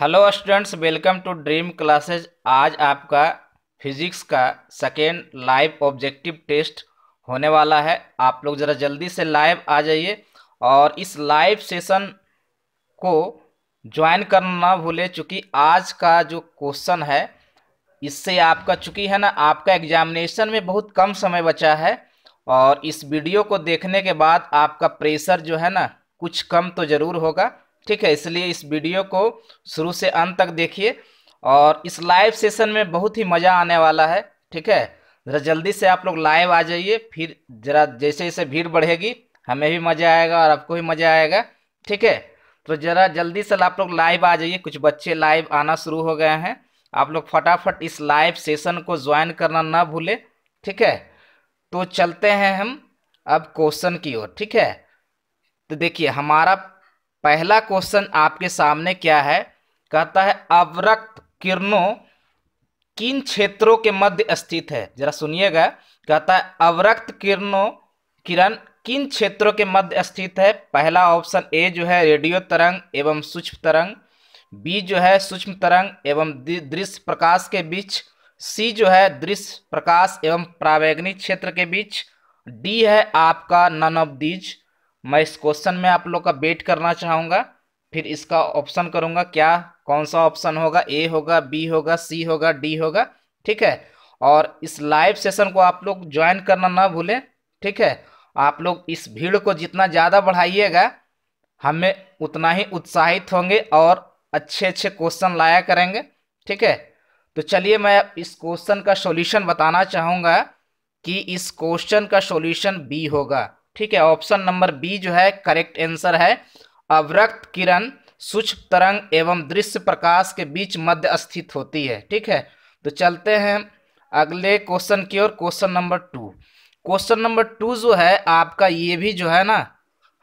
hello students welcome to dream classes आज आपका physics का सेकेंड लाइव ऑब्जेक्टिव टेस्ट होने वाला है आप लोग ज़रा जल्दी से लाइव आ जाइए और इस लाइव सेशन को ज्वाइन करना ना भूलें चूँकि आज का जो क्वेश्चन है इससे आपका चूँकि है ना आपका एग्जामिनेशन में बहुत कम समय बचा है और इस वीडियो को देखने के बाद आपका प्रेशर जो है ना कुछ कम तो ज़रूर होगा ठीक है इसलिए इस वीडियो को शुरू से अंत तक देखिए और इस लाइव सेशन में बहुत ही मज़ा आने वाला है ठीक है ज़रा जल्दी से आप लोग लाइव आ जाइए फिर ज़रा जैसे जैसे भीड़ बढ़ेगी हमें भी मज़ा आएगा और आपको भी मज़ा आएगा ठीक है तो ज़रा जल्दी से आप लोग लाइव आ जाइए कुछ बच्चे लाइव आना शुरू हो गए हैं आप लोग फटाफट इस लाइव सेशन को ज्वाइन करना ना भूलें ठीक है तो चलते हैं हम अब क्वेश्चन की ओर ठीक है तो देखिए हमारा पहला क्वेश्चन आपके सामने क्या है कहता है अवरक्त किरणों किन क्षेत्रों के मध्य स्थित है जरा सुनिएगा कहता है अवरक्त किरणों किरण किन क्षेत्रों के मध्य स्थित है पहला ऑप्शन ए जो है रेडियो तरंग एवं सूक्ष्म तरंग बी जो है सूक्ष्म तरंग एवं दृश्य प्रकाश के बीच सी जो है दृश्य प्रकाश एवं प्रावैग्निक क्षेत्र के बीच डी है आपका नन ऑफ दीज मैं इस क्वेश्चन में आप लोग का वेट करना चाहूँगा फिर इसका ऑप्शन करूँगा क्या कौन सा ऑप्शन होगा ए होगा बी होगा सी होगा डी होगा ठीक है और इस लाइव सेशन को आप लोग ज्वाइन करना ना भूलें ठीक है आप लोग इस भीड़ को जितना ज़्यादा बढ़ाइएगा हमें उतना ही उत्साहित होंगे और अच्छे अच्छे क्वेश्चन लाया करेंगे ठीक है तो चलिए मैं इस क्वेश्चन का सॉल्यूशन बताना चाहूँगा कि इस क्वेश्चन का सॉल्यूशन बी होगा ठीक है ऑप्शन नंबर बी जो है करेक्ट आंसर है अवरक्त किरण सूक्ष्म तरंग एवं दृश्य प्रकाश के बीच मध्य स्थित होती है ठीक है तो चलते हैं अगले क्वेश्चन की ओर question number two question number two जो है आपका ये भी जो है ना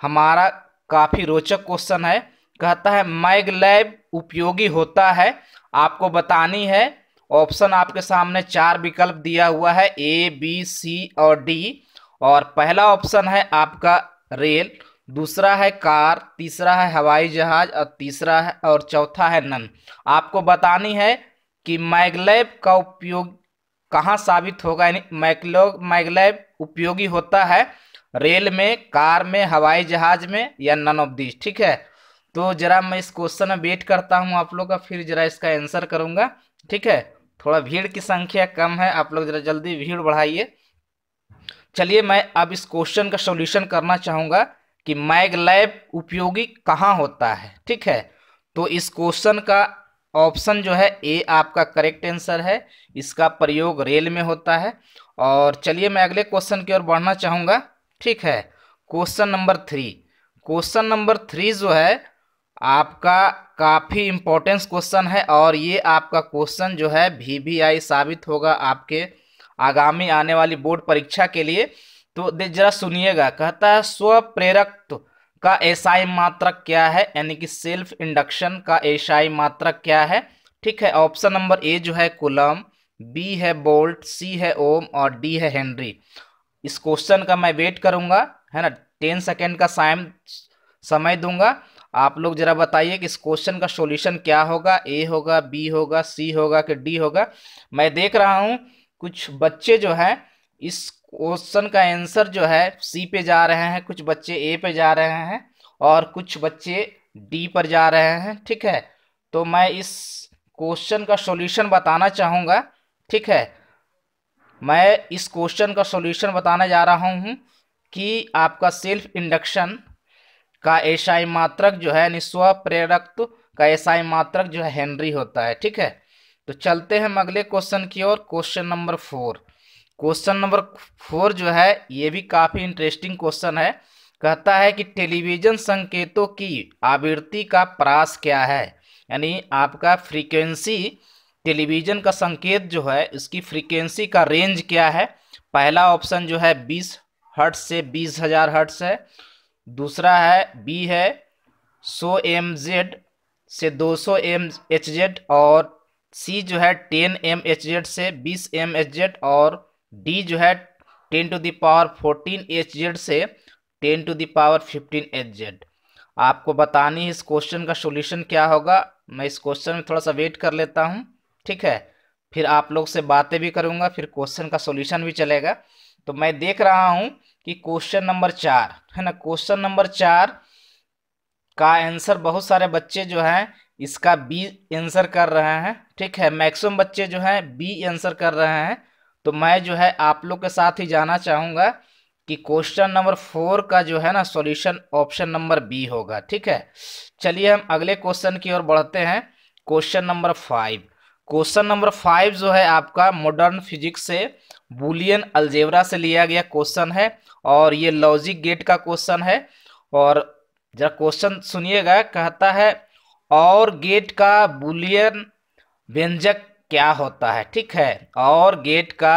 हमारा काफ़ी रोचक क्वेश्चन है कहता है मैग लैब उपयोगी होता है आपको बतानी है ऑप्शन आपके सामने चार विकल्प दिया हुआ है ए बी सी और डी और पहला ऑप्शन है आपका रेल दूसरा है कार तीसरा है हवाई जहाज और तीसरा है और चौथा है नन आपको बतानी है कि मैगलैब का उपयोग कहाँ साबित होगा यानी मैगलो मैगलैब उपयोगी होता है रेल में कार में हवाई जहाज में या नन ऑफ दिस ठीक है तो जरा मैं इस क्वेश्चन में वेट करता हूँ आप लोग का फिर जरा इसका आंसर करूँगा ठीक है थोड़ा भीड़ की संख्या कम है आप लोग जरा जल्दी भीड़ बढ़ाइए चलिए मैं अब इस क्वेश्चन का सॉल्यूशन करना चाहूँगा कि मैगलैब उपयोगी कहाँ होता है ठीक है तो इस क्वेश्चन का ऑप्शन जो है ए आपका करेक्ट आंसर है इसका प्रयोग रेल में होता है और चलिए मैं अगले क्वेश्चन की ओर बढ़ना चाहूँगा ठीक है question number three question number three जो है आपका काफ़ी इम्पोर्टेंस क्वेश्चन है और ये आपका क्वेश्चन जो है वी वी आई साबित होगा आपके आगामी आने वाली बोर्ड परीक्षा के लिए तो जरा सुनिएगा कहता है स्व प्रेरक का एसआई मात्रक क्या है यानी कि सेल्फ इंडक्शन का एसआई मात्रक क्या है ठीक है ऑप्शन नंबर ए जो है कुलम बी है बोल्ट सी है ओम और डी है हेनरी इस क्वेश्चन का मैं वेट करूंगा है ना टेन सेकेंड का साइम समय दूंगा आप लोग जरा बताइए कि इस क्वेश्चन का सॉल्यूशन क्या होगा ए होगा बी होगा सी होगा कि डी होगा मैं देख रहा हूं कुछ बच्चे जो है इस क्वेश्चन का आंसर जो है सी पे जा रहे हैं कुछ बच्चे ए पे जा रहे हैं और कुछ बच्चे डी पर जा रहे हैं ठीक है तो मैं इस क्वेश्चन का सॉल्यूशन बताना चाहूँगा ठीक है मैं इस क्वेश्चन का सॉल्यूशन बताने जा रहा हूँ कि आपका सेल्फ इंडक्शन का एसआई मात्रक जो है निस्व प्रेरक का एसआई मात्रक जो है हेनरी होता है ठीक है तो चलते हैं हम अगले क्वेश्चन की ओर question number four question number four जो है ये भी काफ़ी इंटरेस्टिंग क्वेश्चन है कहता है कि टेलीविज़न संकेतों की आवृत्ति का प्रास क्या है यानी आपका फ्रीक्वेंसी टेलीविज़न का संकेत जो है इसकी फ्रीक्वेंसी का रेंज क्या है पहला ऑप्शन जो है बीस हर्ट से बीस हज़ार हर्ट्स है दूसरा है बी है सो एम जेड से दो सौ एम एच जेड और सी जो है टेन एम एच जेड से बीस एम एच जेड और डी जो है ten to the power fourteen H Z से ten to the power fifteen H Z आपको बतानी है इस क्वेश्चन का सोल्यूशन क्या होगा मैं इस क्वेश्चन में थोड़ा सा वेट कर लेता हूँ ठीक है फिर आप लोग से बातें भी करूँगा फिर क्वेश्चन का सोल्यूशन भी चलेगा तो मैं देख रहा हूँ कि क्वेश्चन नंबर चार है ना क्वेश्चन नंबर चार का आंसर बहुत सारे बच्चे जो हैं इसका बी आंसर कर रहे हैं ठीक है मैक्सिमम बच्चे जो हैं बी आंसर कर रहे हैं तो मैं जो है आप लोग के साथ ही जाना चाहूँगा कि क्वेश्चन नंबर फोर का जो है ना सॉल्यूशन ऑप्शन नंबर बी होगा ठीक है चलिए हम अगले क्वेश्चन की ओर बढ़ते हैं question number five question number five जो है आपका मॉडर्न फिजिक्स से बुलियन अल्जेवरा से लिया गया क्वेश्चन है और ये लॉजिक गेट का क्वेश्चन है और जरा क्वेश्चन सुनिएगा कहता है और गेट का बुलियन व्यंजक क्या होता है ठीक है और गेट का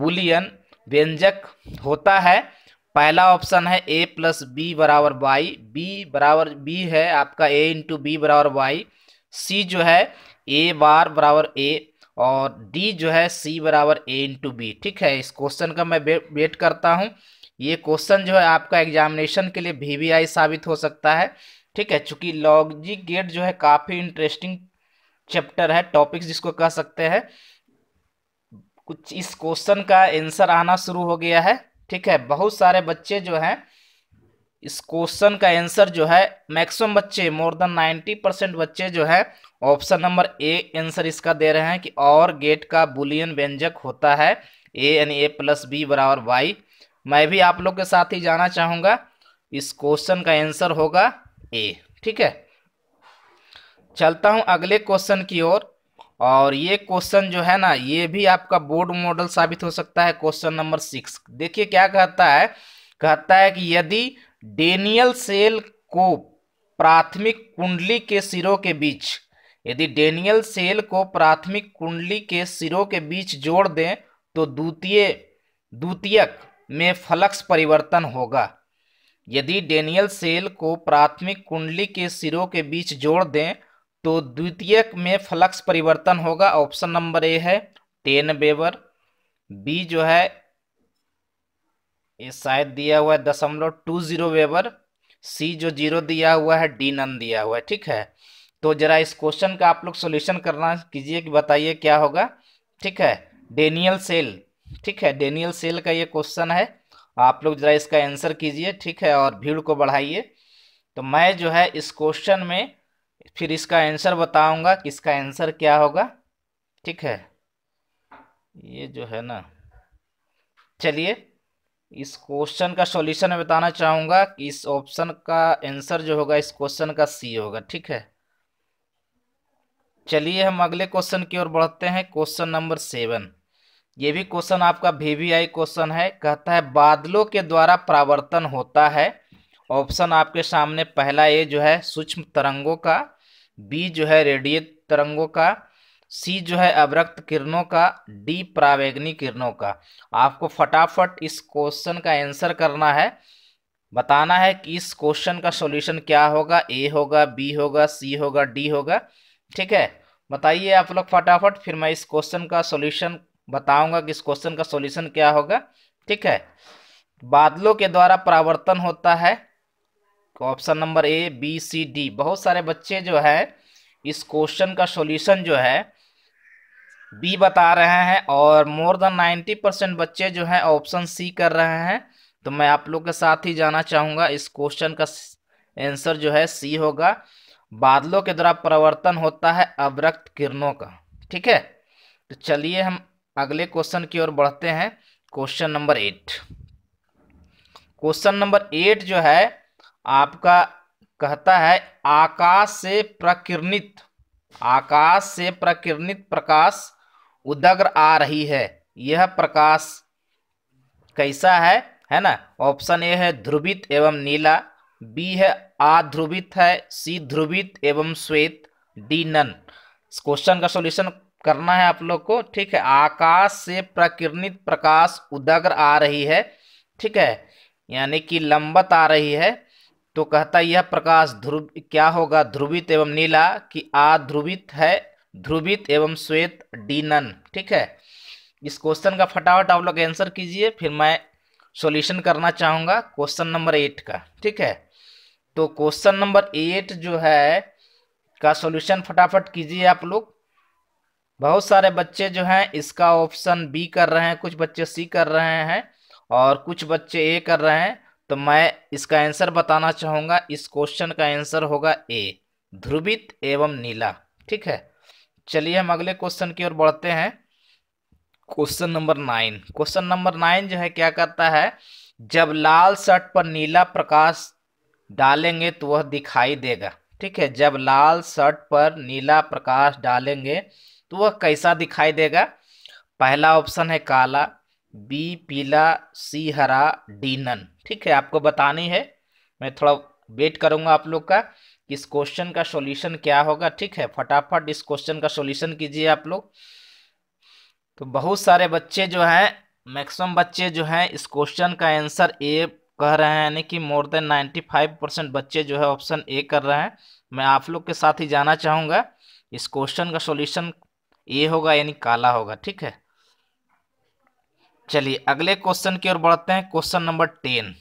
बुलियन व्यंजक होता है पहला ऑप्शन है ए प्लस बी बराबर वाई बी बराबर बी है आपका ए इंटू बी बराबर वाई सी जो है ए बार बराबर ए और डी जो है सी बराबर ए इंटू बी ठीक है इस क्वेश्चन का मैं वेट करता हूँ ये क्वेश्चन जो है आपका एग्जामिनेशन के लिए वी साबित हो सकता है ठीक है चूंकि लॉजिक गेट जो है काफ़ी इंटरेस्टिंग चैप्टर है टॉपिक्स जिसको कह सकते हैं कुछ इस क्वेश्चन का आंसर आना शुरू हो गया है ठीक है बहुत सारे बच्चे जो हैं इस क्वेश्चन का आंसर जो है मैक्सिमम बच्चे मोर देन नाइन्टी परसेंट बच्चे जो है ऑप्शन नंबर ए आंसर इसका दे रहे हैं कि और गेट का बुलियन व्यंजक होता है ए यानी ए प्लस बी बराबर वाई मैं भी आप लोग के साथ ही जाना चाहूँगा इस क्वेश्चन का आंसर होगा ए ठीक है चलता हूं अगले क्वेश्चन की ओर और, ये क्वेश्चन जो है ना ये भी आपका बोर्ड मॉडल साबित हो सकता है क्वेश्चन नंबर सिक्स देखिए क्या कहता है कहता है कि यदि डेनियल सेल को प्राथमिक कुंडली के सिरों के बीच यदि डेनियल सेल को प्राथमिक कुंडली के सिरों के बीच जोड़ दें तो द्वितीय द्वितीयक में फ्लक्स परिवर्तन होगा यदि डेनियल सेल को प्राथमिक कुंडली के सिरों के बीच जोड़ दें तो द्वितीयक में फ्लक्स परिवर्तन होगा ऑप्शन नंबर ए है टेन बेबर बी जो है ये शायद दिया हुआ है दशमलव टू जीरो वेबर सी जो जीरो दिया हुआ है डी नन दिया हुआ है ठीक है तो जरा इस क्वेश्चन का आप लोग सोल्यूशन करना कीजिए कि बताइए क्या होगा ठीक है डेनियल सेल ठीक है डेनियल सेल का ये क्वेश्चन है आप लोग ज़रा इसका आंसर कीजिए ठीक है और भीड़ को बढ़ाइए तो मैं जो है इस क्वेश्चन में फिर इसका आंसर बताऊंगा कि इसका आंसर क्या होगा ठीक है ये जो है ना चलिए इस क्वेश्चन का सॉल्यूशन मैं बताना चाहूँगा कि इस ऑप्शन का आंसर जो होगा इस क्वेश्चन का सी होगा ठीक है चलिए हम अगले क्वेश्चन की ओर बढ़ते हैं क्वेश्चन नंबर सेवन ये भी क्वेश्चन आपका वीवीआई क्वेश्चन है कहता है बादलों के द्वारा परावर्तन होता है ऑप्शन आपके सामने पहला ए जो है सूक्ष्म तरंगों का बी जो है रेडिएट तरंगों का सी जो है अवरक्त किरणों का डी प्रावेग्नि किरणों का आपको फटाफट इस क्वेश्चन का आंसर करना है बताना है कि इस क्वेश्चन का सॉल्यूशन क्या होगा ए होगा बी होगा सी होगा डी होगा ठीक है बताइए आप लोग फटाफट फिर मैं इस क्वेश्चन का सॉल्यूशन बताऊंगा कि इस क्वेश्चन का सॉल्यूशन क्या होगा ठीक है बादलों के द्वारा परावर्तन होता है option number A B C D बहुत सारे बच्चे जो है इस क्वेश्चन का सॉल्यूशन जो है बी बता रहे हैं और मोर देन नाइन्टी परसेंट बच्चे जो है ऑप्शन सी कर रहे हैं तो मैं आप लोग के साथ ही जाना चाहूँगा इस क्वेश्चन का आंसर जो है सी होगा बादलों के द्वारा परावर्तन होता है अवरक्त किरणों का ठीक है तो चलिए हम अगले क्वेश्चन की ओर बढ़ते हैं question number eight question number eight जो है आपका कहता है आकाश से प्रकिरणित आकाश से प्रकिरणित प्रकाश उदग्र आ रही है यह प्रकाश कैसा है है ना ऑप्शन ए है ध्रुवित एवं नीला बी है आध्रुवित है सी ध्रुवित एवं श्वेत डी नन क्वेश्चन का सॉल्यूशन करना है आप लोग को ठीक है आकाश से प्रकिरणित प्रकाश उदग्र आ रही है ठीक है यानी कि लंबत आ रही है तो कहता यह प्रकाश ध्रुव क्या होगा ध्रुवित एवं नीला कि आध्रुवित है ध्रुवित एवं श्वेत डीनन ठीक है इस क्वेश्चन का फटाफट आप लोग आंसर कीजिए फिर मैं सॉल्यूशन करना चाहूँगा क्वेश्चन नंबर एट का ठीक है तो क्वेश्चन नंबर एट जो है का सॉल्यूशन फटाफट कीजिए आप लोग बहुत सारे बच्चे जो हैं इसका ऑप्शन बी कर रहे हैं कुछ बच्चे सी कर रहे हैं और कुछ बच्चे ए कर रहे हैं तो मैं इसका आंसर बताना चाहूँगा इस क्वेश्चन का आंसर होगा ए ध्रुवित एवं नीला ठीक है चलिए हम अगले क्वेश्चन की ओर बढ़ते हैं question number nine question number nine जो है क्या करता है जब लाल शर्ट पर नीला प्रकाश डालेंगे तो वह दिखाई देगा ठीक है जब लाल शर्ट पर नीला प्रकाश डालेंगे तो वह कैसा दिखाई देगा पहला ऑप्शन है काला बी पीला सी हरा डी नन ठीक है आपको बतानी है मैं थोड़ा वेट करूंगा आप लोग का कि इस क्वेश्चन का सॉल्यूशन क्या होगा ठीक है फटाफट इस क्वेश्चन का सॉल्यूशन कीजिए आप लोग तो बहुत सारे बच्चे जो हैं मैक्सिमम बच्चे जो हैं इस क्वेश्चन का आंसर ए कह रहे हैं यानी कि more than ninety five percent बच्चे जो है ऑप्शन ए कर रहे हैं मैं आप लोग के साथ ही जाना चाहूँगा इस क्वेश्चन का सोल्यूशन ए होगा यानी काला होगा ठीक है चलिए अगले क्वेश्चन की ओर बढ़ते हैं क्वेश्चन नंबर टेन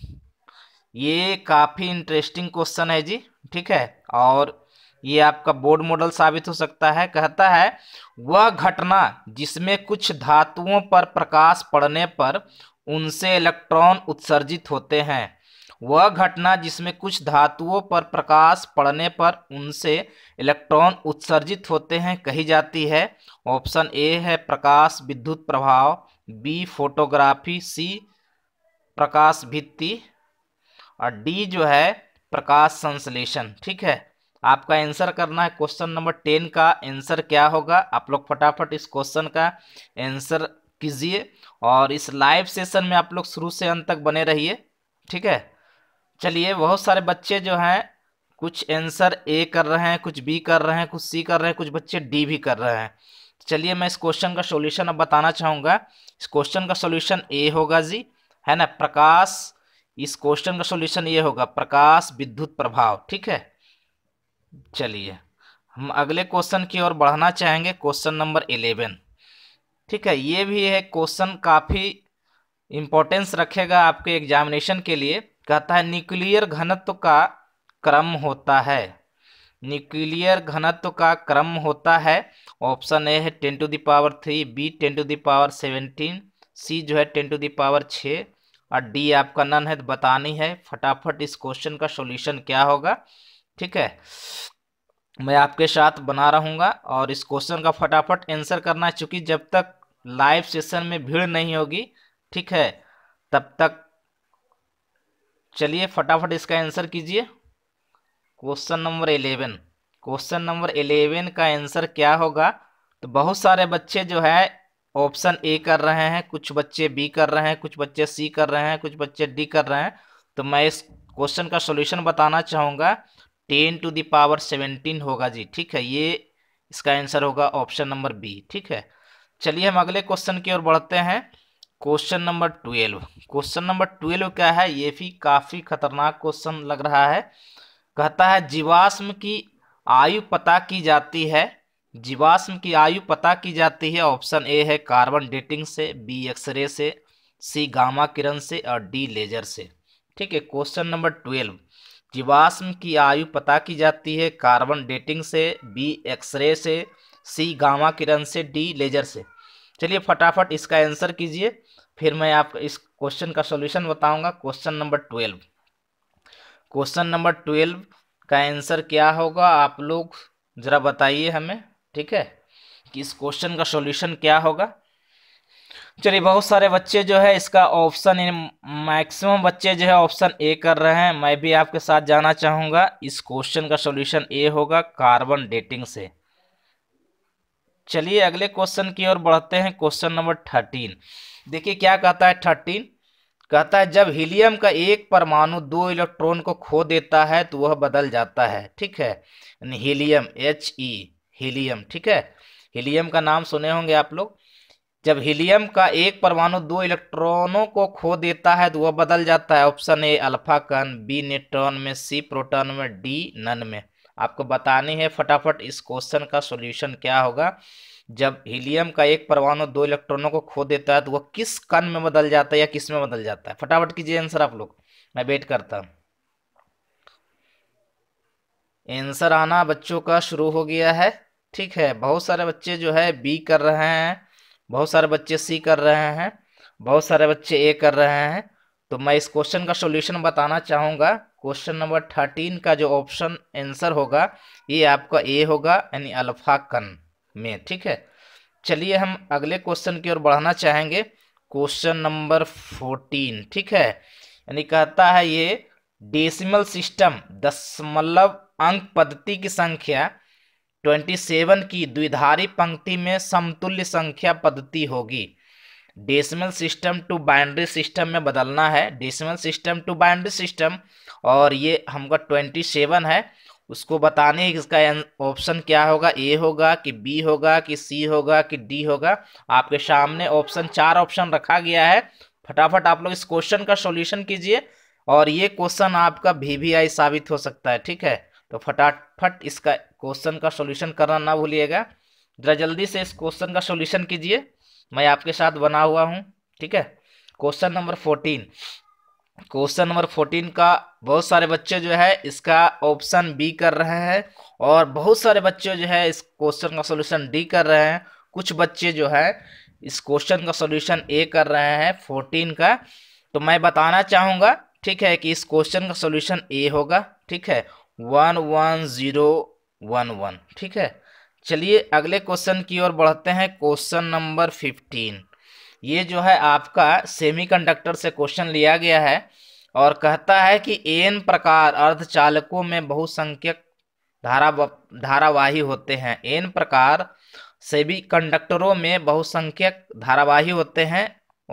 ये काफ़ी इंटरेस्टिंग क्वेश्चन है जी ठीक है और ये आपका बोर्ड मॉडल साबित हो सकता है कहता है वह घटना जिसमें कुछ धातुओं पर प्रकाश पड़ने पर उनसे इलेक्ट्रॉन उत्सर्जित होते हैं वह घटना जिसमें कुछ धातुओं पर प्रकाश पड़ने पर उनसे इलेक्ट्रॉन उत्सर्जित होते हैं कही जाती है ऑप्शन ए है प्रकाश विद्युत प्रभाव बी फोटोग्राफी सी प्रकाश भित्ति और डी जो है प्रकाश संश्लेषण ठीक है आपका आंसर करना है क्वेश्चन नंबर टेन का आंसर क्या होगा आप लोग फटाफट इस क्वेश्चन का आंसर कीजिए और इस लाइव सेशन में आप लोग शुरू से अंत तक बने रहिए ठीक है चलिए बहुत सारे बच्चे जो हैं कुछ आंसर ए कर रहे हैं कुछ बी कर रहे हैं कुछ सी कर रहे हैं कुछ बच्चे डी भी कर रहे हैं चलिए मैं इस क्वेश्चन का सॉल्यूशन अब बताना चाहूँगा इस क्वेश्चन का सॉल्यूशन ए होगा जी है ना प्रकाश इस क्वेश्चन का सॉल्यूशन ये होगा प्रकाश विद्युत प्रभाव ठीक है चलिए हम अगले क्वेश्चन की ओर बढ़ना चाहेंगे क्वेश्चन नंबर इलेवन ठीक है ये भी है क्वेश्चन काफ़ी इम्पोर्टेंस रखेगा आपके एग्जामिनेशन के लिए कहता है न्यूक्लियर घनत्व का क्रम होता है न्यूक्लियर घनत्व का क्रम होता है ऑप्शन ए है ten to the power three B ten to the power seventeen C जो है टेन टू दावर छः और डी आपका नन है तो बतानी है फटाफट इस क्वेश्चन का सॉल्यूशन क्या होगा ठीक है मैं आपके साथ बना रहूँगा और इस क्वेश्चन का फटाफट आंसर करना है चूँकि जब तक लाइव सेशन में भीड़ नहीं होगी ठीक है तब तक चलिए फटाफट इसका आंसर कीजिए question number eleven question number eleven का आंसर क्या होगा तो बहुत सारे बच्चे जो है ऑप्शन ए कर रहे हैं कुछ बच्चे बी कर रहे हैं कुछ बच्चे सी कर रहे हैं कुछ बच्चे डी कर रहे हैं तो मैं इस क्वेश्चन का सॉल्यूशन बताना चाहूँगा टेन टू दावर सेवेंटीन होगा जी ठीक है ये इसका आंसर होगा ऑप्शन नंबर बी ठीक है चलिए हम अगले क्वेश्चन की ओर बढ़ते हैं question number twelve question number twelve क्या है ये भी काफ़ी खतरनाक क्वेश्चन लग रहा है कहता है जीवाश्म की आयु पता की जाती है जीवाश्म की आयु पता की जाती है ऑप्शन ए है कार्बन डेटिंग से बी एक्सरे से सी गामा किरण से और डी लेजर से ठीक है क्वेश्चन नंबर ट्वेल्व जीवाश्म की आयु पता की जाती है कार्बन डेटिंग से बी एक्सरे से सी गामा किरण से डी लेजर से चलिए फटाफट इसका आंसर कीजिए फिर मैं आपको इस क्वेश्चन का सॉल्यूशन बताऊंगा question number twelve question number twelve का आंसर क्या होगा आप लोग ज़रा बताइए हमें ठीक है कि इस क्वेश्चन का सॉल्यूशन क्या होगा चलिए बहुत सारे बच्चे जो है इसका ऑप्शन मैक्सिमम बच्चे जो है ऑप्शन ए कर रहे हैं मैं भी आपके साथ जाना चाहूँगा इस क्वेश्चन का सॉल्यूशन ए होगा कार्बन डेटिंग से चलिए अगले क्वेश्चन की ओर बढ़ते हैं क्वेश्चन नंबर थर्टीन देखिए क्या कहता है थर्टीन कहता है जब हीलियम का एक परमाणु दो इलेक्ट्रॉन को खो देता है तो वह बदल जाता है ठीक है helium H E e, helium ठीक है हीलियम का नाम सुने होंगे आप लोग जब हीलियम का एक परमाणु दो इलेक्ट्रॉनों को खो देता है तो वह बदल जाता है ऑप्शन ए अल्फा कण बी न्यूट्रॉन में सी प्रोटॉन में डी नन में आपको बतानी है फटाफट इस क्वेश्चन का सोल्यूशन क्या होगा जब हीलियम का एक परमाणु दो इलेक्ट्रॉनों को खो देता है तो वह किस कण में बदल जाता है या किस में बदल जाता है फटाफट कीजिए आंसर आप लोग मैं वेट करता हूँ आंसर आना बच्चों का शुरू हो गया है ठीक है बहुत सारे बच्चे जो है बी कर रहे हैं बहुत सारे बच्चे सी कर रहे हैं बहुत सारे बच्चे ए कर रहे हैं तो मैं इस क्वेश्चन का सोल्यूशन बताना चाहूँगा क्वेश्चन नंबर थर्टीन का जो ऑप्शन आंसर होगा ये आपका ए होगा यानी अल्फा कन में ठीक है चलिए हम अगले क्वेश्चन की ओर बढ़ाना चाहेंगे क्वेश्चन नंबर फोर्टीन ठीक है यानी कहता है ये डेसिमल सिस्टम दशमलव अंक पद्धति की संख्या ट्वेंटी सेवन की द्विधारी पंक्ति में समतुल्य संख्या पद्धति होगी decimal system to binary system में बदलना है decimal system to binary system और ये हमका ट्वेंटी सेवन है उसको बताने इसका ऑप्शन क्या होगा ए होगा कि बी होगा कि सी होगा कि डी होगा आपके सामने ऑप्शन चार ऑप्शन रखा गया है फटाफट आप लोग इस क्वेश्चन का सॉल्यूशन कीजिए और ये क्वेश्चन आपका आई साबित हो सकता है ठीक है तो फटाफट इसका क्वेश्चन का सॉल्यूशन करना ना भूलिएगा जरा जल्दी से इस क्वेश्चन का सॉल्यूशन कीजिए मैं आपके साथ बना हुआ हूँ ठीक है question number fourteen question number fourteen का बहुत सारे बच्चे जो है इसका ऑप्शन बी कर रहे हैं और बहुत सारे बच्चे जो है इस क्वेश्चन का सोल्यूशन डी कर रहे हैं कुछ बच्चे जो है इस क्वेश्चन का सोल्यूशन ए कर रहे हैं फोर्टीन का तो मैं बताना चाहूँगा ठीक है कि इस क्वेश्चन का सोल्यूशन ए होगा ठीक है one one zero one one ठीक है चलिए अगले क्वेश्चन की ओर बढ़ते हैं क्वेश्चन नंबर फिफ्टीन ये जो है आपका सेमीकंडक्टर से क्वेश्चन लिया गया है और कहता है कि एन प्रकार अर्धचालकों में बहुसंख्यक धारा धारावाही होते हैं एन प्रकार सेमी कंडक्टरों में बहुसंख्यक धारावाही होते हैं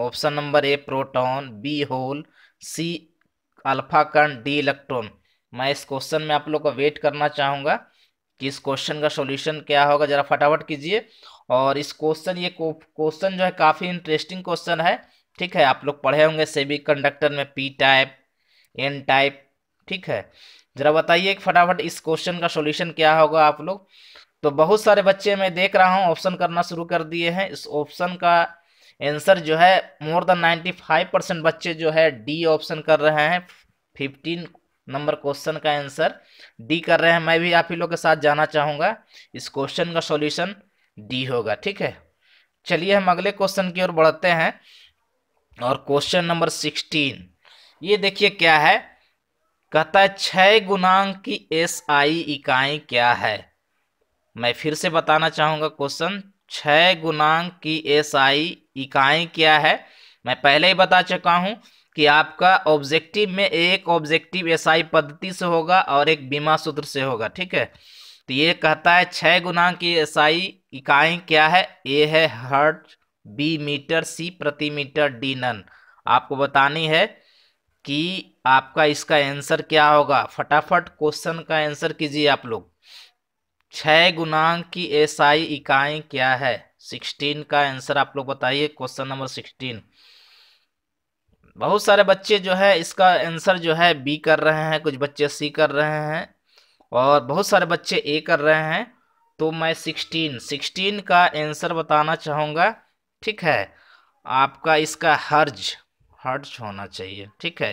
option number A proton B hole C alpha कण डी इलेक्ट्रॉन मैं इस क्वेश्चन में आप लोग को वेट करना चाहूँगा कि इस क्वेश्चन का सॉल्यूशन क्या होगा जरा फटाफट कीजिए और इस क्वेश्चन ये क्वेश्चन जो है काफ़ी इंटरेस्टिंग क्वेश्चन है ठीक है आप लोग पढ़े होंगे सेबी कंडक्टर में पी टाइप एन टाइप ठीक है जरा बताइए फटाफट इस क्वेश्चन का सॉल्यूशन क्या होगा आप लोग तो बहुत सारे बच्चे मैं देख रहा हूँ ऑप्शन करना शुरू कर दिए हैं इस ऑप्शन का आंसर जो है more than ninety five percent बच्चे जो है डी ऑप्शन कर रहे हैं फिफ्टीन नंबर क्वेश्चन का आंसर डी कर रहे हैं मैं भी आप ही लोग के साथ जाना चाहूँगा इस क्वेश्चन का सॉल्यूशन डी होगा ठीक है चलिए हम अगले क्वेश्चन की ओर बढ़ते हैं और क्वेश्चन नंबर सिक्सटीन ये देखिए क्या है कहता है छः गुणांक की एस आई इकाई क्या है मैं फिर से बताना चाहूँगा क्वेश्चन छः गुणांक की एस आई इकाई क्या है मैं पहले ही बता चुका हूँ कि आपका ऑब्जेक्टिव में एक ऑब्जेक्टिव एसआई पद्धति से होगा और एक बीमा सूत्र से होगा ठीक है तो ये कहता है छः गुना की एसआई इकाई क्या है ए है हर्ट बी मीटर सी प्रति मीटर डी नन आपको बतानी है कि आपका इसका आंसर क्या होगा फटाफट क्वेश्चन का आंसर कीजिए आप लोग छः गुणांक की एसआई इकाई क्या है सिक्सटीन का आंसर आप लोग बताइए क्वेश्चन नंबर सिक्सटीन बहुत सारे बच्चे जो है इसका आंसर जो है बी कर रहे हैं कुछ बच्चे सी कर रहे हैं और बहुत सारे बच्चे ए कर रहे हैं तो मैं सिक्सटीन सिक्सटीन का आंसर बताना चाहूँगा ठीक है आपका इसका हर्ज हर्ज होना चाहिए ठीक है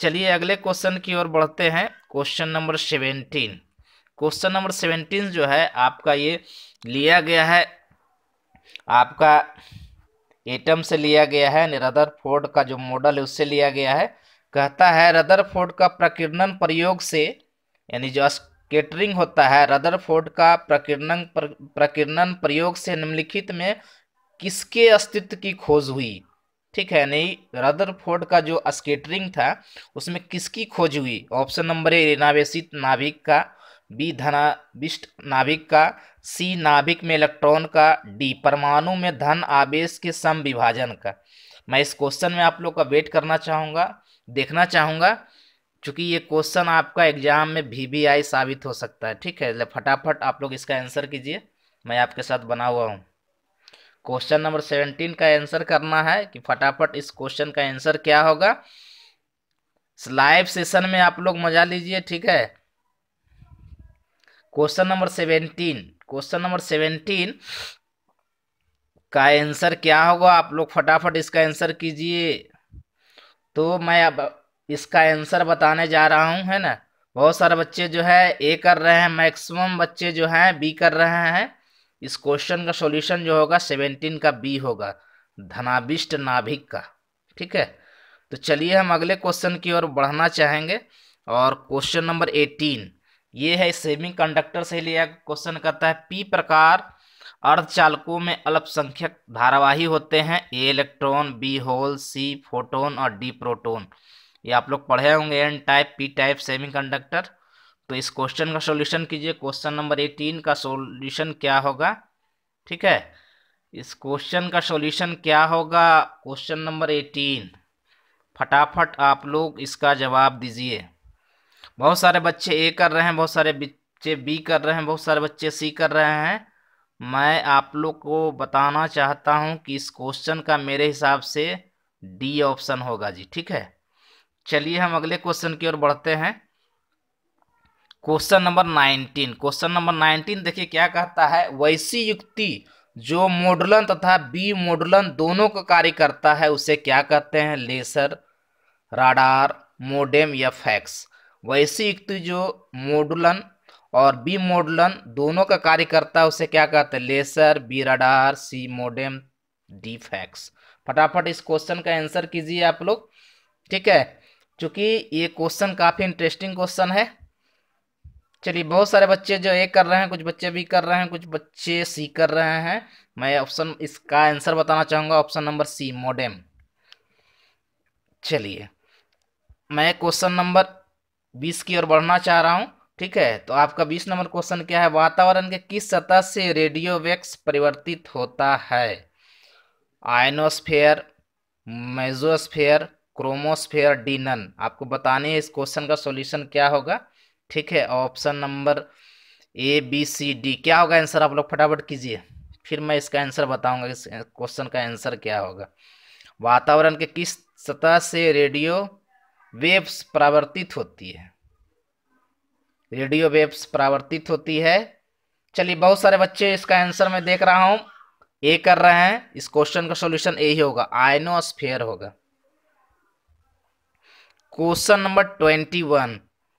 चलिए अगले क्वेश्चन की ओर बढ़ते हैं question number seventeen question number seventeen जो है आपका ये लिया गया है आपका एटम से लिया गया है रदर फोर्ड का जो मॉडल है उससे लिया गया है कहता है रदर फोर्ड का प्रकीर्णन प्रयोग से यानी जो स्केटरिंग होता है रदरफोर्ड का प्रकीर्णन प्रकीर्णन प्रयोग से निम्नलिखित में किसके अस्तित्व की खोज हुई ठीक है यानी रदरफोर्ड का जो स्केटरिंग था उसमें किसकी खोज हुई ऑप्शन नंबर ए रिनावेशित नाभिक का बी धनाविष्ट नाभिक का सी नाभिक में इलेक्ट्रॉन का डी परमाणु में धन आवेश के सम विभाजन का मैं इस क्वेश्चन में आप लोग का वेट करना चाहूँगा देखना चाहूँगा क्योंकि ये क्वेश्चन आपका एग्जाम में वी साबित हो सकता है ठीक है फटाफट आप लोग इसका आंसर कीजिए मैं आपके साथ बना हुआ हूँ क्वेश्चन नंबर सेवनटीन का आंसर करना है कि फटाफट इस क्वेश्चन का आंसर क्या होगा लाइव सेशन में आप लोग मजा लीजिए ठीक है question number seventeen question number seventeen का आंसर क्या होगा आप लोग फटाफट इसका आंसर कीजिए तो मैं अब इसका आंसर बताने जा रहा हूँ है ना बहुत सारे बच्चे जो है ए कर रहे हैं मैक्सिमम बच्चे जो हैं बी कर रहे हैं इस क्वेश्चन का सॉल्यूशन जो होगा सेवेंटीन का बी होगा धनाविष्ट नाभिक का ठीक है तो चलिए हम अगले क्वेश्चन की ओर बढ़ना चाहेंगे और क्वेश्चन नंबर एटीन ये है सेमी कंडक्टर से लिया क्वेश्चन करता है पी प्रकार अर्धचालकों में अल्पसंख्यक धारावाही होते हैं A electron B hole C photon और डी प्रोटोन ये आप लोग पढ़े होंगे N type P type semiconductor तो इस क्वेश्चन का सॉल्यूशन कीजिए क्वेश्चन नंबर एटीन का सॉल्यूशन क्या होगा ठीक है इस क्वेश्चन का सॉल्यूशन क्या होगा क्वेश्चन नंबर एटीन फटाफट आप लोग इसका जवाब दीजिए बहुत सारे बच्चे ए कर रहे हैं बहुत सारे बच्चे बी कर रहे हैं बहुत सारे बच्चे सी कर रहे हैं मैं आप लोग को बताना चाहता हूं कि इस क्वेश्चन का मेरे हिसाब से डी ऑप्शन होगा जी ठीक है चलिए हम अगले क्वेश्चन की ओर बढ़ते हैं question number nineteen question number nineteen देखिए क्या कहता है वैसी युक्ति जो मोडुलन तथा बी मोडुलन दोनों का कार्य करता है उसे क्या कहते हैं लेसर राडार मोडेम या फैक्स वैसी युक्ति जो मोडुलन और बी मोडुलन दोनों का कार्य करता है उसे क्या कहते हैं laser B radar C modem D fax फटाफट इस क्वेश्चन का आंसर कीजिए आप लोग ठीक है चूँकि ये क्वेश्चन काफ़ी इंटरेस्टिंग क्वेश्चन है चलिए बहुत सारे बच्चे जो ए कर रहे हैं कुछ बच्चे भी कर रहे हैं कुछ बच्चे सी कर रहे हैं मैं ऑप्शन इसका आंसर बताना चाहूँगा ऑप्शन नंबर सी मॉडेम चलिए मैं क्वेश्चन नंबर बीस की ओर बढ़ना चाह रहा हूँ ठीक है तो आपका बीस नंबर क्वेश्चन क्या है वातावरण के किस सतह से रेडियो वेक्स परिवर्तित होता है ionosphere mesosphere chromosphere D none आपको बताने इस क्वेश्चन का सॉल्यूशन क्या होगा ठीक है option number A B C D क्या होगा आंसर आप लोग फटाफट कीजिए फिर मैं इसका आंसर बताऊंगा इस क्वेश्चन का आंसर क्या होगा वातावरण के किस सतह से रेडियो वेव्स प्रावर्तित होती है रेडियो वेव्स प्रावर्तित होती है चलिए बहुत सारे बच्चे इसका आंसर मैं देख रहा हूँ ए कर रहे हैं इस क्वेश्चन का सॉल्यूशन ए ही होगा आयनोस्फेयर होगा क्वेश्चन नंबर ट्वेंटी वन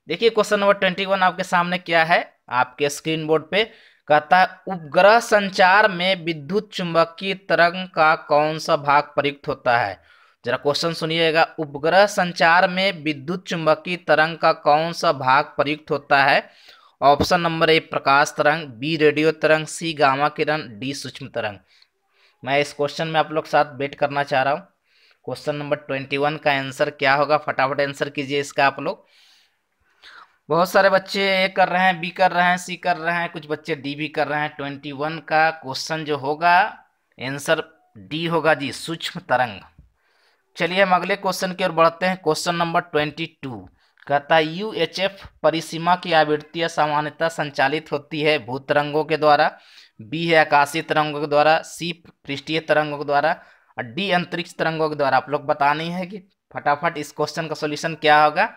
देखिए क्वेश्चन नंबर ट्वेंटी वन आपके सामने क्या है आपके स्क्रीन बोर्ड पे कहता है उपग्रह संचार में विद्युत चुंबकीय तरंग का कौन सा भाग प्रयुक्त होता है जरा क्वेश्चन सुनिएगा उपग्रह संचार में विद्युत चुंबकीय तरंग का कौन सा भाग प्रयुक्त होता है ऑप्शन नंबर ए प्रकाश तरंग बी रेडियो तरंग सी गामा किरण डी सूक्ष्म तरंग मैं इस क्वेश्चन में आप लोग साथ वेट करना चाह रहा हूँ क्वेश्चन नंबर ट्वेंटी वन का आंसर क्या होगा फटाफट आंसर कीजिए इसका आप लोग बहुत सारे बच्चे ए कर रहे हैं बी कर रहे हैं सी कर रहे हैं कुछ बच्चे डी भी कर रहे हैं ट्वेंटी वन का क्वेश्चन जो होगा आंसर डी होगा जी सूक्ष्म तरंग चलिए हम अगले क्वेश्चन की ओर बढ़ते हैं क्वेश्चन नंबर ट्वेंटी टू कहता है यू एच एफ परिसीमा की आवृत्ति सामान्यता संचालित होती है भूतरंगों के द्वारा बी है आकाशीय तरंगों के द्वारा सी पृष्ठीय तरंगों के द्वारा डी अंतरिक्ष तरंगों के द्वारा आप लोग बतानी है कि फटाफट इस क्वेश्चन का सॉल्यूशन क्या होगा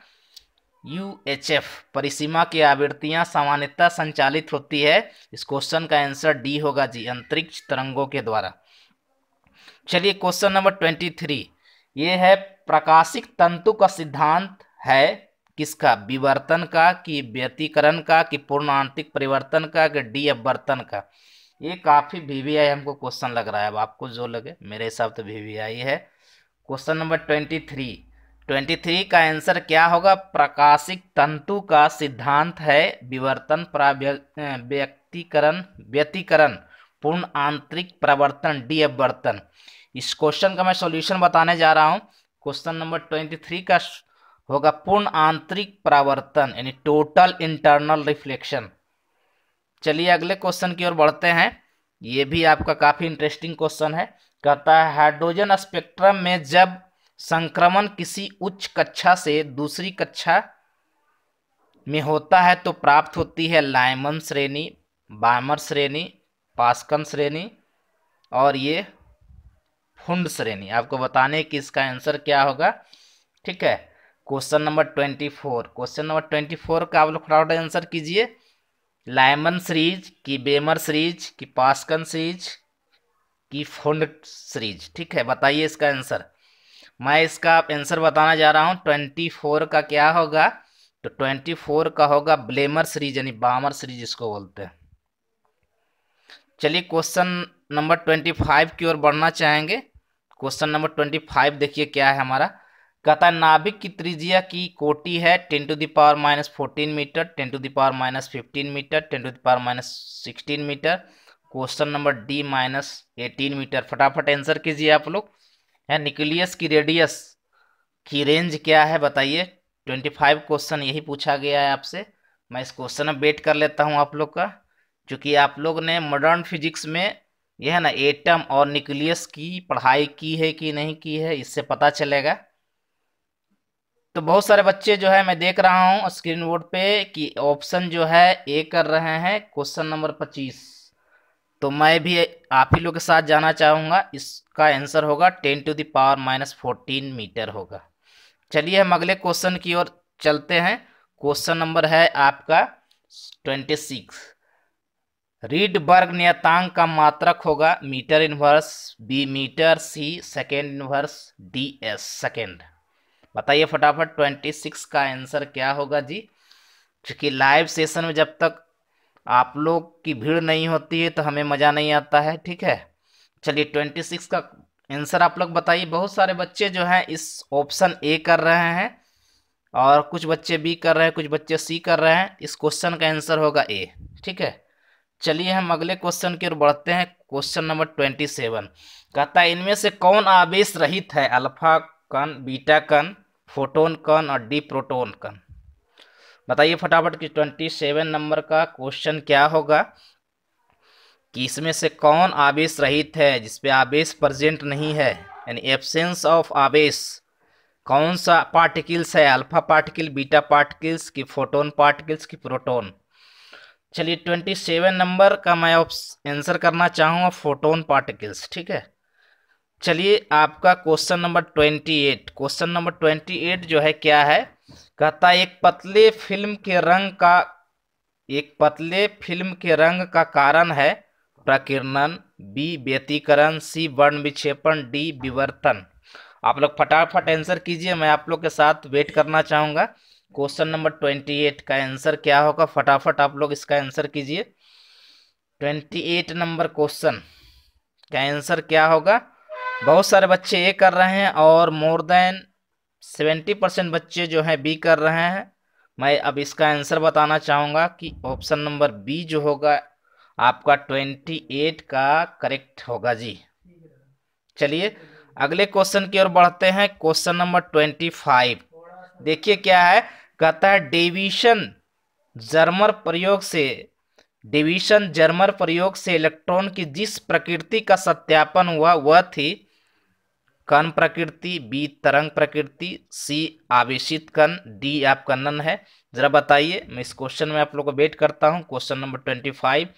यू एच एफ परिसीमा की आवृत्तियां सामान्यता संचालित होती है इस क्वेश्चन का आंसर डी होगा जी अंतरिक्ष तरंगों के द्वारा चलिए क्वेश्चन नंबर ट्वेंटी थ्री ये है प्रकाशिक तंतु का सिद्धांत है किसका विवर्तन का कि व्यतीकरण का कि पूर्ण आंतरिक परिवर्तन का कि डी अपवर्तन का ये काफ़ी वीवीआई हमको क्वेश्चन लग रहा है अब आपको जो लगे मेरे हिसाब वी तो वीवीआई है question number twenty three twenty three का आंसर क्या होगा प्रकाशिक तंतु का सिद्धांत है विवर्तन व्यक्तिकरण व्यतिकरण पूर्ण आंतरिक प्रवर्तन डी अपवर्तन इस क्वेश्चन का मैं सॉल्यूशन बताने जा रहा हूँ क्वेश्चन नंबर ट्वेंटी थ्री का होगा पूर्ण आंतरिक प्रावर्तन यानी टोटल इंटरनल रिफ्लेक्शन चलिए अगले क्वेश्चन की ओर बढ़ते हैं ये भी आपका काफ़ी इंटरेस्टिंग क्वेश्चन है कहता है हाइड्रोजन स्पेक्ट्रम में जब संक्रमण किसी उच्च कक्षा से दूसरी कक्षा में होता है तो प्राप्त होती है लाइमन श्रेणी बामर श्रेणी पास्कन श्रेणी और ये फुंड श्रेणी आपको बताने कि इसका आंसर क्या होगा ठीक है question number twenty four question number twenty four का आप लोग फटाफट आंसर कीजिए लाइमन सीरीज की बेमर सीरीज की पास्कन सीरीज की फोन्ड सीरीज ठीक है बताइए इसका आंसर मैं इसका आंसर बताना जा रहा हूँ ट्वेंटी फोर का क्या होगा तो ट्वेंटी फोर का होगा ब्लेमर सीरीज यानी बामर सीरीज इसको बोलते हैं चलिए क्वेश्चन नंबर ट्वेंटी फाइव की ओर बढ़ना चाहेंगे क्वेश्चन नंबर ट्वेंटी फाइव देखिए क्या है हमारा कहता है नाभिक की त्रिज्या की कोटि है ten to the power minus fourteen metre ten to the power minus fifteen metre ten to the power minus sixteen metre question number D minus eighteen metre फटाफट आंसर कीजिए आप लोग है न्यूक्लियस की रेडियस की रेंज क्या है बताइए ट्वेंटी फाइव क्वेश्चन यही पूछा गया है आपसे मैं इस क्वेश्चन में वेट कर लेता हूँ आप लोग का क्योंकि आप लोग ने मॉडर्न फिजिक्स में यह है ना एटम और न्यूक्लियस की पढ़ाई की है कि नहीं की है इससे पता चलेगा तो बहुत सारे बच्चे जो है मैं देख रहा हूँ स्क्रीन बोर्ड पे कि ऑप्शन जो है ए कर रहे हैं क्वेश्चन नंबर पच्चीस तो मैं भी आप ही लोग के साथ जाना चाहूँगा इसका आंसर होगा ten to the power minus fourteen metre होगा चलिए हम अगले क्वेश्चन की ओर चलते हैं क्वेश्चन नंबर है आपका ट्वेंटी सिक्स रीड वर्ग नियतांक का मात्रक होगा metre inverse B metre C second inverse D S second बताइए फटाफट ट्वेंटी सिक्स का आंसर क्या होगा जी क्योंकि लाइव सेशन में जब तक आप लोग की भीड़ नहीं होती है तो हमें मज़ा नहीं आता है ठीक है चलिए ट्वेंटी सिक्स का आंसर आप लोग बताइए बहुत सारे बच्चे जो हैं इस ऑप्शन ए कर रहे हैं और कुछ बच्चे बी कर रहे हैं कुछ बच्चे सी कर रहे हैं इस क्वेश्चन का आंसर होगा ए ठीक है चलिए हम अगले क्वेश्चन की ओर बढ़ते हैं क्वेश्चन नंबर ट्वेंटी सेवन कहता है इनमें से कौन आवेश रहित है अल्फा कण बीटा कण फोटोन कण और डी प्रोटोन कण बताइए फटाफट कि 27 सेवन नंबर का क्वेश्चन क्या होगा कि इसमें से कौन आवेश रहित है जिसपे आवेश प्रजेंट नहीं है यानी एब्सेंस ऑफ आवेश कौन सा पार्टिकल्स है अल्फा पार्टिकल बीटा पार्टिकल्स की फोटोन पार्टिकल्स की प्रोटोन चलिए ट्वेंटी सेवन नंबर का मैं आंसर करना चाहूँगा फोटोन पार्टिकल्स ठीक है चलिए आपका question number twenty eight question number twenty eight जो है क्या है कहता है एक पतले फिल्म के रंग का एक पतले फिल्म के रंग का कारण है प्रकीर्णन बी व्यतीकरण सी वर्ण विक्षेपण डी विवर्तन आप लोग फटाफट आंसर कीजिए मैं आप लोग के साथ वेट करना चाहूँगा क्वेश्चन नंबर ट्वेंटी एट का आंसर क्या होगा फटाफट आप लोग इसका आंसर कीजिए ट्वेंटी एट नंबर क्वेश्चन का आंसर क्या होगा बहुत सारे बच्चे ए कर रहे हैं और मोर देन सेवेंटी परसेंट बच्चे जो हैं बी कर रहे हैं मैं अब इसका आंसर बताना चाहूँगा कि ऑप्शन नंबर बी जो होगा आपका ट्वेंटी एट का करेक्ट होगा जी चलिए अगले क्वेश्चन की ओर बढ़ते हैं क्वेश्चन नंबर ट्वेंटी फाइव देखिए क्या है कहता है डिवीशन जर्मर प्रयोग से डिवीशन जर्मर प्रयोग से इलेक्ट्रॉन की जिस प्रकृति का सत्यापन हुआ वह थी कन प्रकृति बी तरंग प्रकृति सी आवेशित कन डी आपका नन है जरा बताइए मैं इस क्वेश्चन में आप लोग को वेट करता हूँ question number twenty five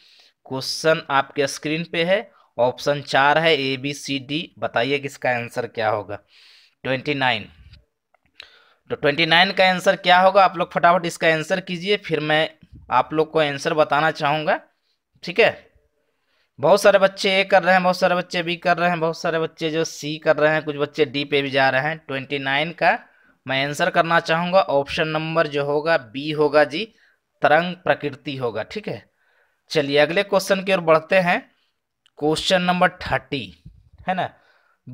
question आपके स्क्रीन पे है ऑप्शन चार है ए बी सी डी बताइए कि इसका आंसर क्या होगा ट्वेंटी नाइन तो ट्वेंटी नाइन का आंसर क्या होगा आप लोग फटाफट इसका आंसर कीजिए फिर मैं आप लोग को आंसर बताना चाहूँगा ठीक है बहुत सारे बच्चे ए कर रहे हैं बहुत सारे बच्चे बी कर रहे हैं बहुत सारे बच्चे जो सी कर रहे हैं कुछ बच्चे डी पे भी जा रहे हैं ट्वेंटी नाइन का मैं आंसर करना चाहूँगा ऑप्शन नंबर जो होगा बी होगा जी तरंग प्रकृति होगा ठीक है चलिए अगले क्वेश्चन की ओर बढ़ते हैं क्वेश्चन नंबर थर्टी है ना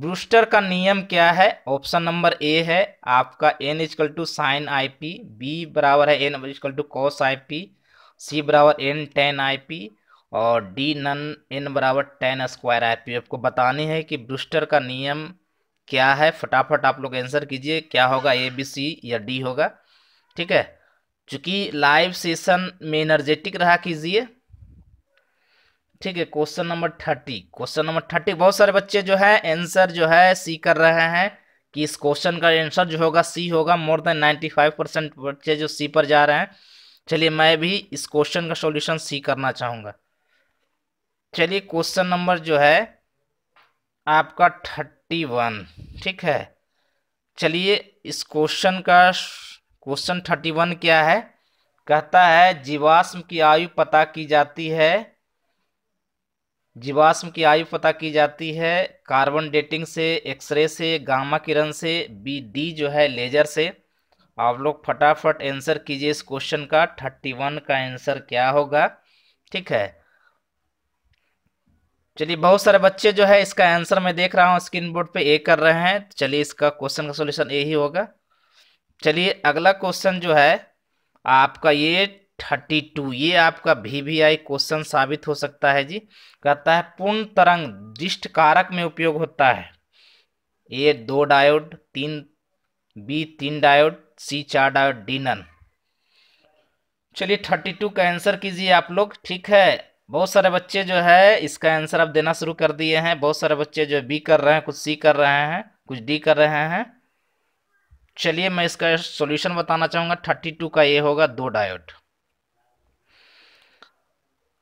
ब्रूस्टर का नियम क्या है ऑप्शन नंबर ए है आपका N equal to sine I P B बराबर है N equal to cos I P C बराबर एन टेन आई पी और डी नन एन बराबर टेन स्क्वायर आई पी आपको बताने है कि ब्रूस्टर का नियम क्या है फटाफट आप लोग आंसर कीजिए क्या होगा ए बी सी या डी होगा ठीक है चूंकि लाइव सेशन में एनर्जेटिक रहा कीजिए ठीक है question number thirty question number thirty बहुत सारे बच्चे जो है आंसर जो है सी कर रहे हैं कि इस क्वेश्चन का आंसर जो होगा सी होगा more than ninety five percent बच्चे जो सी पर जा रहे हैं चलिए मैं भी इस क्वेश्चन का सॉल्यूशन सी करना चाहूँगा चलिए क्वेश्चन नंबर जो है आपका थर्टी वन ठीक है चलिए इस क्वेश्चन का क्वेश्चन थर्टी वन क्या है कहता है जीवाश्म की आयु पता की जाती है जीवाश्म की आयु पता की जाती है कार्बन डेटिंग से एक्सरे से गामा किरण से बी डी जो है लेजर से आप लोग फटाफट आंसर कीजिए इस क्वेश्चन का थर्टी वन का आंसर क्या होगा ठीक है चलिए बहुत सारे बच्चे जो है इसका आंसर मैं देख रहा हूँ स्क्रीन बोर्ड पे ए कर रहे हैं चलिए इसका क्वेश्चन का सोल्यूशन ए ही होगा चलिए अगला क्वेश्चन जो है आपका ये थर्टी टू ये आपका वी वी आई क्वेश्चन साबित हो सकता है जी कहता है पूर्ण तरंग दिष्ट कारक में उपयोग होता है ए दो डायोड तीन बी तीन डायोड सी चार डायोड डी नन चलिए थर्टी टू का आंसर कीजिए आप लोग ठीक है बहुत सारे बच्चे जो है इसका आंसर आप देना शुरू कर दिए हैं बहुत सारे बच्चे जो बी कर रहे हैं कुछ सी कर रहे हैं कुछ डी कर रहे हैं चलिए मैं इसका सॉल्यूशन बताना चाहूँगा थर्टी टू का ये होगा दो डायोड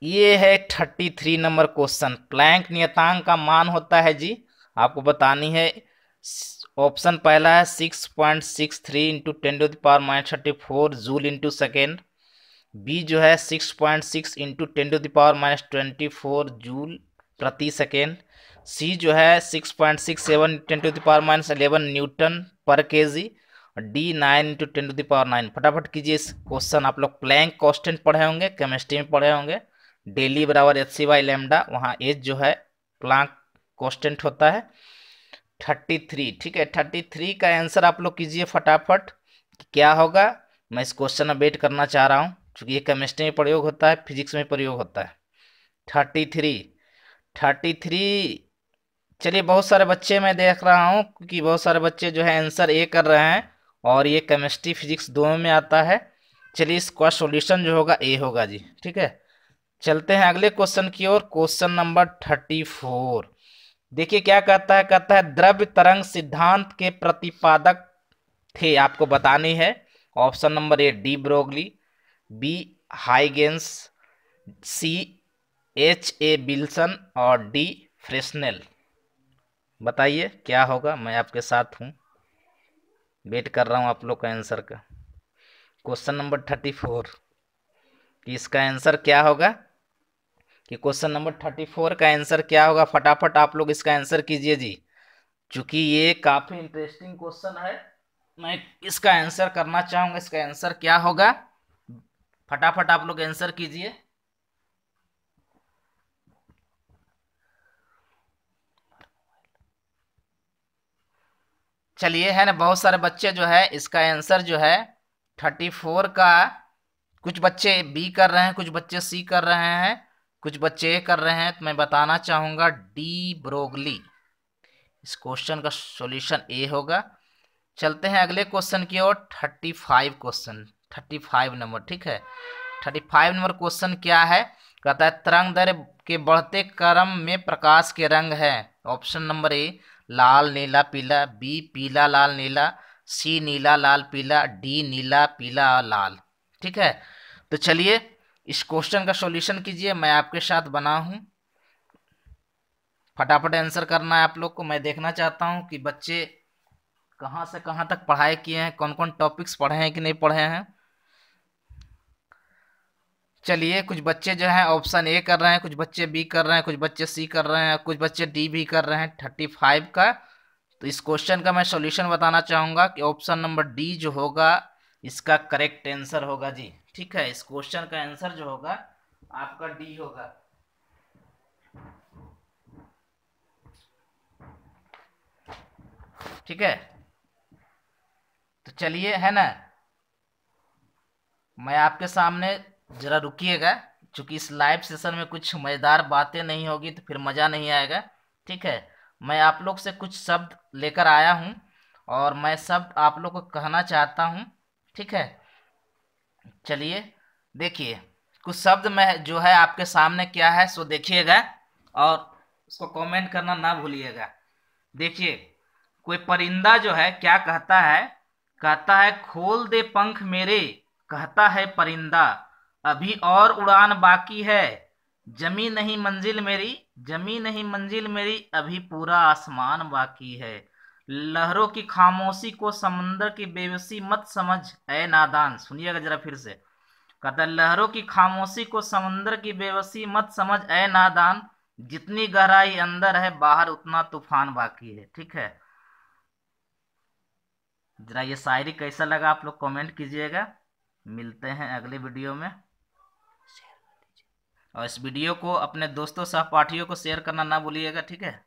ये है thirty three number question Planck नियतांक का मान होता है जी आपको बतानी है ऑप्शन पहला है six point six three into ten to the power minus thirty four joule into second B जो है six point six into ten to the power minus twenty four joule प्रति सेकेंड सी जो है six point six seven ten to the power minus eleven newton पर K G D nine into ten to the power nine फटाफट कीजिए इस question आप लोग Planck constant पढ़े होंगे केमिस्ट्री में पढ़े होंगे डेली बराबर एच सी वाई लेमडा वहाँ एच जो है प्लांक कॉन्स्टेंट होता है थर्टी थ्री ठीक है थर्टी थ्री का आंसर आप लोग कीजिए फटाफट क्या होगा मैं इस क्वेश्चन में वेट करना चाह रहा हूँ चूँकि ये केमिस्ट्री में प्रयोग होता है फिजिक्स में प्रयोग होता है थर्टी थ्री थर्टी थ्री चलिए बहुत सारे बच्चे मैं देख रहा हूँ क्योंकि बहुत सारे बच्चे जो है आंसर ए कर रहे हैं और ये केमिस्ट्री फिजिक्स दोनों में आता है चलिए इसका सॉल्यूशन जो होगा ए होगा जी ठीक है चलते हैं अगले क्वेश्चन की ओर क्वेश्चन नंबर थर्टी फोर देखिए क्या कहता है कहता है द्रव्य तरंग सिद्धांत के प्रतिपादक थे आपको बतानी है option number A de Broglie B Huygens C H A Wilson और डी फ्रेशनल बताइए क्या होगा मैं आपके साथ हूँ वेट कर रहा हूँ आप लोग का आंसर का क्वेश्चन नंबर थर्टी फोर कि इसका आंसर क्या होगा कि क्वेश्चन नंबर थर्टी फोर का आंसर क्या होगा फटाफट आप लोग इसका आंसर कीजिए जी चूंकि ये काफ़ी इंटरेस्टिंग क्वेश्चन है मैं इसका आंसर करना चाहूँगा इसका आंसर क्या होगा फटाफट आप लोग आंसर कीजिए चलिए है ना बहुत सारे बच्चे जो है इसका आंसर जो है थर्टी फोर का कुछ बच्चे बी कर रहे हैं कुछ बच्चे सी कर रहे हैं कुछ बच्चे ए कर रहे हैं तो मैं बताना चाहूंगा डी ब्रोगली इस क्वेश्चन का सॉल्यूशन ए होगा चलते हैं अगले क्वेश्चन की ओर thirty five question thirty five number ठीक है थर्टी फाइव नंबर क्वेश्चन क्या है कहता है तरंग दर के बढ़ते क्रम में प्रकाश के रंग है ऑप्शन नंबर ए लाल नीला पीला बी पीला लाल नीला सी नीला लाल पीला डी नीला पीला लाल ठीक है तो चलिए इस क्वेश्चन का सॉल्यूशन कीजिए मैं आपके साथ बना हूँ फटाफट आंसर करना है आप लोग को मैं देखना चाहता हूँ कि बच्चे कहाँ से कहाँ तक पढ़ाई किए हैं कौन कौन टॉपिक्स पढ़े हैं कि नहीं पढ़े हैं चलिए कुछ बच्चे जो हैं ऑप्शन ए कर रहे हैं कुछ बच्चे बी कर रहे हैं कुछ बच्चे सी कर रहे हैं कुछ बच्चे डी भी कर रहे हैं थर्टी फाइव का तो इस क्वेश्चन का मैं सॉल्यूशन बताना चाहूँगा कि ऑप्शन नंबर डी जो होगा इसका करेक्ट आंसर होगा जी ठीक है इस क्वेश्चन का आंसर जो होगा आपका डी होगा ठीक है तो चलिए है ना मैं आपके सामने ज़रा रुकिएगा चूँकि इस लाइव सेशन में कुछ मज़ेदार बातें नहीं होगी तो फिर मज़ा नहीं आएगा ठीक है मैं आप लोग से कुछ शब्द लेकर आया हूँ और मैं शब्द आप लोग को कहना चाहता हूँ ठीक है चलिए देखिए कुछ शब्द मैं जो है आपके सामने क्या है सो देखिएगा और उसको कमेंट करना ना भूलिएगा देखिए कोई परिंदा जो है क्या कहता है कहता है खोल दे पंख मेरे कहता है परिंदा अभी और उड़ान बाकी है जमी नहीं मंजिल मेरी जमी नहीं मंजिल मेरी अभी पूरा आसमान बाकी है लहरों की खामोशी को समंदर की बेबसी मत समझ ए नादान सुनिएगा जरा फिर से कहता लहरों की खामोशी को समंदर की बेबसी मत समझ ऐ नादान जितनी गहराई अंदर है बाहर उतना तूफान बाकी है ठीक है जरा ये शायरी कैसा लगा आप लोग कमेंट कीजिएगा मिलते हैं अगले वीडियो में और इस वीडियो को अपने दोस्तों सहपाठियों को शेयर करना ना भूलिएगा ठीक है